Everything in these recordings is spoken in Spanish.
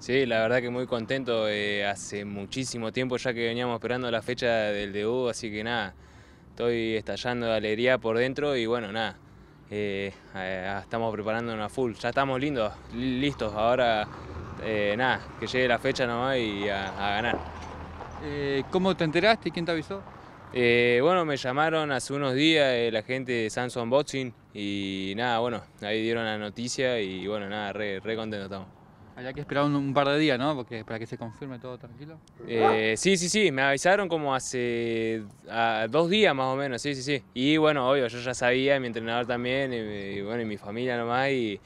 Sí, la verdad que muy contento. Eh, hace muchísimo tiempo ya que veníamos esperando la fecha del debut, así que nada, estoy estallando de alegría por dentro y bueno, nada. Eh, estamos preparando una full, ya estamos lindos, listos. Ahora, eh, nada, que llegue la fecha nomás y a, ganar. ¿Cómo te enteraste? ¿Quién te avisó? bueno, me llamaron hace unos días la gente de Samsung Boxing y nada, bueno, ahí dieron la noticia y bueno, nada, re, re contento estamos. Había que esperar un, par de días, ¿no? Porque para que se confirme todo tranquilo. Eh, sí, sí, sí, me avisaron como hace dos días más o menos, sí, sí, sí. Y bueno, obvio, yo ya sabía, mi entrenador también, y, bueno, y mi familia nomás, y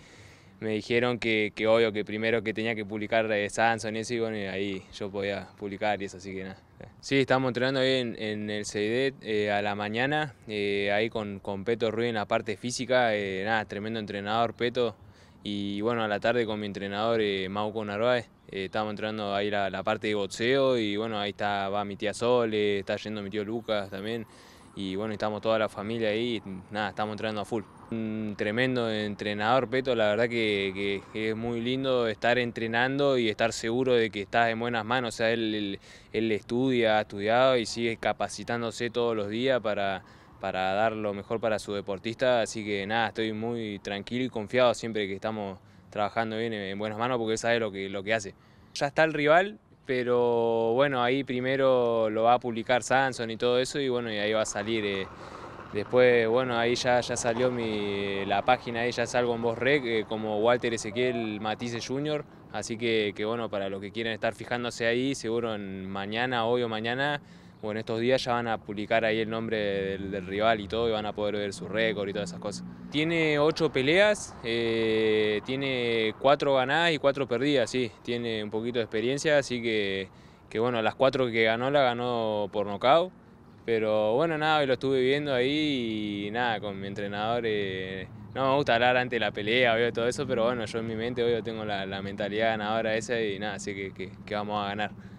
me dijeron que, que obvio, que primero que tenía que publicar eh, Sanson y eso, y bueno, ahí yo podía publicar y eso, así que nada. Sí, estamos entrenando ahí en, el CID eh, a la mañana, eh, ahí con, con Peto Ruiz en la parte física, nada, tremendo entrenador Peto, y bueno, a la tarde con mi entrenador eh, Mauco Narváez, Estamos eh, estábamos entrenando ahí la, la, parte de boxeo y bueno, ahí está, va mi tía Sol, está yendo mi tío Lucas también. Y bueno, estamos toda la familia ahí, nada, estamos entrenando a full. Un tremendo entrenador, Peto, la verdad que, es muy lindo estar entrenando y estar seguro de que estás en buenas manos. O sea, él, él estudia, ha estudiado y sigue capacitándose todos los días para para dar lo mejor para su deportista, así que nada, estoy muy tranquilo y confiado siempre que estamos trabajando bien en buenas manos porque él sabe lo que, lo que hace. Ya está el rival, pero bueno, ahí primero lo va a publicar ...Sanson y todo eso y bueno, y ahí va a salir. Eh. Después, bueno, ahí ya, ya salió mi, la página, ahí ya salgo en voz rec, eh, como Walter Ezequiel Matisse Jr., así que, bueno, para los que quieren estar fijándose ahí, seguro en mañana, hoy o mañana, bueno, estos días ya van a publicar ahí el nombre del, rival y todo, y van a poder ver su récord y todas esas cosas. Tiene ocho peleas, eh, tiene cuatro ganadas y cuatro perdidas, sí. Tiene un poquito de experiencia, así que, que bueno, las cuatro que ganó la ganó por nocao. Pero bueno, nada, hoy lo estuve viendo ahí y nada, con mi entrenador. Eh, no me gusta hablar antes de la pelea, obvio, todo eso, pero bueno, yo en mi mente, hoy tengo la, mentalidad ganadora esa y nada, así que, que vamos a ganar.